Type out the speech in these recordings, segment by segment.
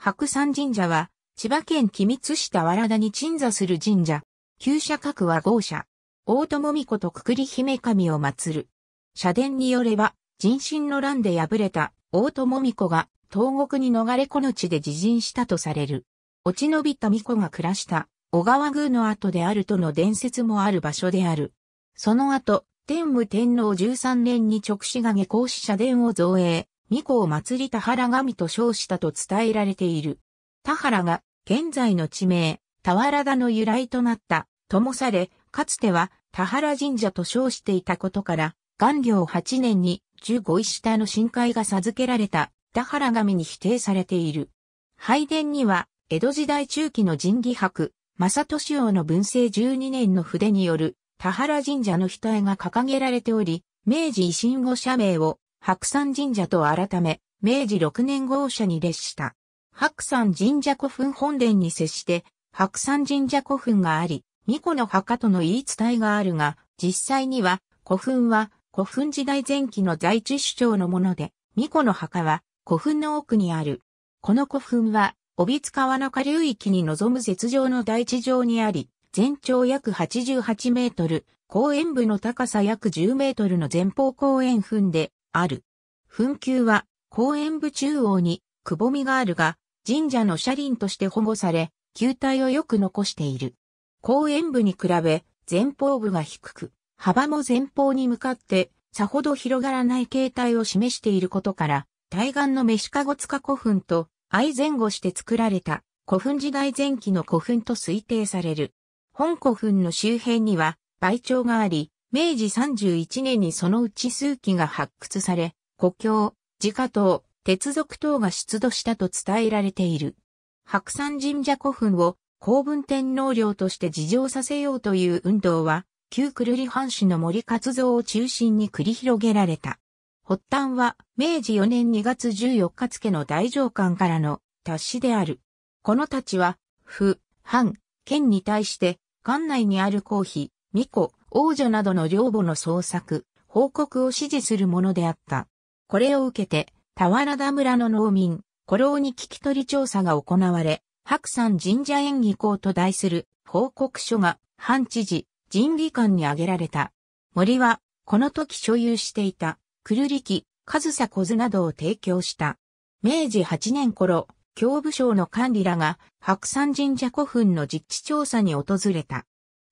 白山神社は、千葉県君津市田原田に鎮座する神社。旧社格は豪社。大友美子とくくり姫神を祀る。社殿によれば、人心の乱で敗れた大友美子が東国に逃れこの地で自陣したとされる。落ち延びた美子が暮らした小川宮の跡であるとの伝説もある場所である。その後、天武天皇13年に直視が下校し社殿を造営。御子を祭り田原神と称したと伝えられている。田原が現在の地名、田原田の由来となったともされ、かつては田原神社と称していたことから、元領8年に十五石下の深海が授けられた田原神に否定されている。拝殿には、江戸時代中期の神儀博、正俊王の文政12年の筆による田原神社の額が掲げられており、明治維新後社名を白山神社と改め、明治6年号社に列した。白山神社古墳本殿に接して、白山神社古墳があり、巫女の墓との言い伝えがあるが、実際には、古墳は古墳時代前期の在地主張のもので、巫女の墓は古墳の奥にある。この古墳は、帯津川の下流域に臨む雪上の大地上にあり、全長約88メートル、公園部の高さ約10メートルの前方公園墳で、ある。墳丘は公園部中央にくぼみがあるが、神社の車輪として保護され、球体をよく残している。公園部に比べ、前方部が低く、幅も前方に向かって、さほど広がらない形態を示していることから、対岸のメシカゴツカ古墳と相前後して作られた古墳時代前期の古墳と推定される。本古墳の周辺には、倍長があり、明治31年にそのうち数機が発掘され、故郷、自家島、鉄属島が出土したと伝えられている。白山神社古墳を公文天皇陵として事情させようという運動は、旧くるり藩主の森活動を中心に繰り広げられた。発端は、明治4年2月14日付の大上官からの達しである。この立ちは、府、藩、県に対して、館内にある公費、巫女、王女などの領母の捜索、報告を指示するものであった。これを受けて、田原田村の農民、古老に聞き取り調査が行われ、白山神社演技校と題する報告書が、藩知事、人技官に挙げられた。森は、この時所有していた、くるりき、上さ小津などを提供した。明治8年頃、教部省の管理らが白山神社古墳の実地調査に訪れた。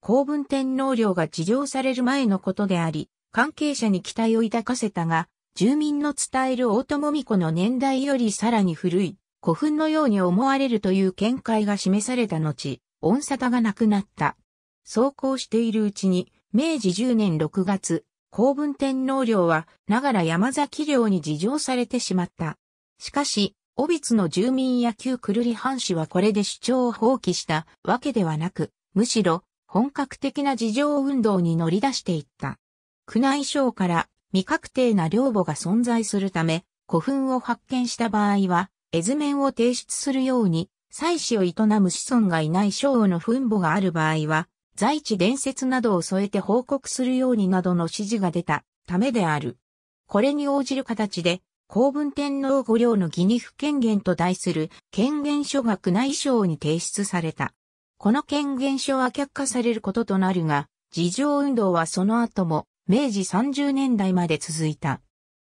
公文天皇陵が事情される前のことであり、関係者に期待を抱かせたが、住民の伝える大友美子の年代よりさらに古い古墳のように思われるという見解が示された後、音沙汰がなくなった。走行しているうちに、明治10年6月、公文天皇陵は、ながら山崎陵に事情されてしまった。しかし、オビツの住民や旧くるり藩士はこれで主張を放棄したわけではなく、むしろ、本格的な事情運動に乗り出していった。宮内省から未確定な領母が存在するため、古墳を発見した場合は、絵図面を提出するように、祭祀を営む子孫がいない省の墳墓がある場合は、在地伝説などを添えて報告するようになどの指示が出たためである。これに応じる形で、公文天皇御陵の義に不権限と題する権限書が宮内省に提出された。この権限書は却下されることとなるが、事情運動はその後も明治30年代まで続いた。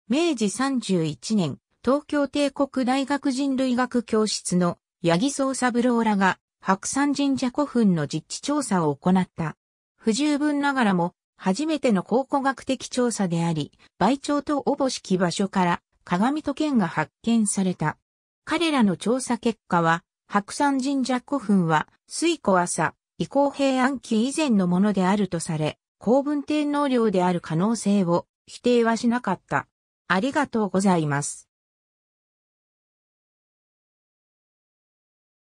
明治31年、東京帝国大学人類学教室の八木ブ三郎らが白山神社古墳の実地調査を行った。不十分ながらも初めての考古学的調査であり、倍長とおぼしき場所から鏡と剣が発見された。彼らの調査結果は白山神社古墳は、水古朝、移行平安期以前のものであるとされ、公文天皇陵である可能性を否定はしなかった。ありがとうございます。